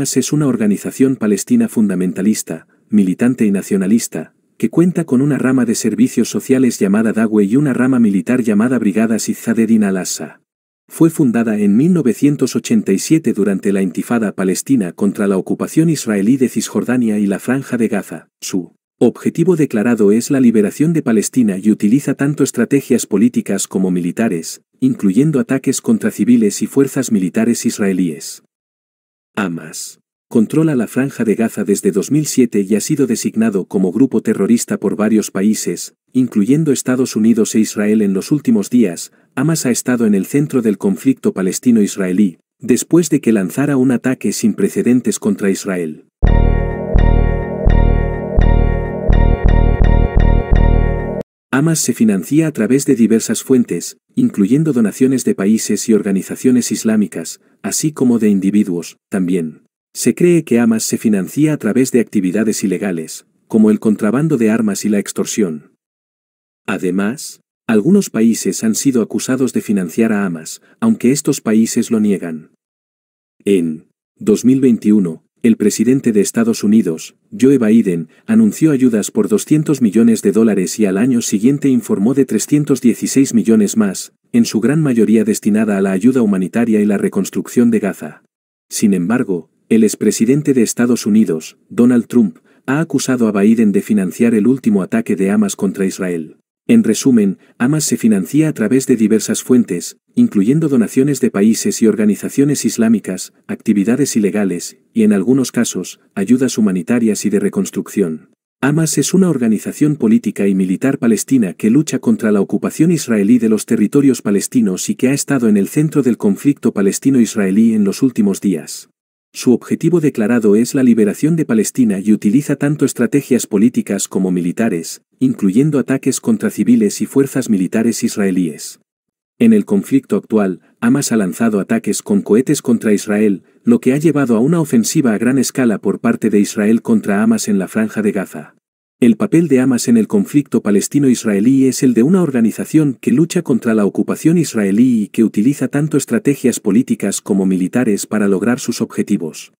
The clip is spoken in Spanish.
es una organización palestina fundamentalista, militante y nacionalista, que cuenta con una rama de servicios sociales llamada Dawe y una rama militar llamada Brigada Zizadedin al-Assa. Fue fundada en 1987 durante la Intifada Palestina contra la ocupación israelí de Cisjordania y la Franja de Gaza. Su objetivo declarado es la liberación de Palestina y utiliza tanto estrategias políticas como militares, incluyendo ataques contra civiles y fuerzas militares israelíes. Hamas controla la franja de Gaza desde 2007 y ha sido designado como grupo terrorista por varios países, incluyendo Estados Unidos e Israel en los últimos días, Hamas ha estado en el centro del conflicto palestino-israelí, después de que lanzara un ataque sin precedentes contra Israel. AMAS se financia a través de diversas fuentes, incluyendo donaciones de países y organizaciones islámicas, así como de individuos, también. Se cree que AMAS se financia a través de actividades ilegales, como el contrabando de armas y la extorsión. Además, algunos países han sido acusados de financiar a AMAS, aunque estos países lo niegan. En 2021, el presidente de Estados Unidos, Joe Biden, anunció ayudas por 200 millones de dólares y al año siguiente informó de 316 millones más, en su gran mayoría destinada a la ayuda humanitaria y la reconstrucción de Gaza. Sin embargo, el expresidente de Estados Unidos, Donald Trump, ha acusado a Biden de financiar el último ataque de Hamas contra Israel. En resumen, Hamas se financia a través de diversas fuentes, incluyendo donaciones de países y organizaciones islámicas, actividades ilegales, y en algunos casos, ayudas humanitarias y de reconstrucción. Hamas es una organización política y militar palestina que lucha contra la ocupación israelí de los territorios palestinos y que ha estado en el centro del conflicto palestino-israelí en los últimos días. Su objetivo declarado es la liberación de Palestina y utiliza tanto estrategias políticas como militares, incluyendo ataques contra civiles y fuerzas militares israelíes. En el conflicto actual, Hamas ha lanzado ataques con cohetes contra Israel, lo que ha llevado a una ofensiva a gran escala por parte de Israel contra Hamas en la franja de Gaza. El papel de Hamas en el conflicto palestino-israelí es el de una organización que lucha contra la ocupación israelí y que utiliza tanto estrategias políticas como militares para lograr sus objetivos.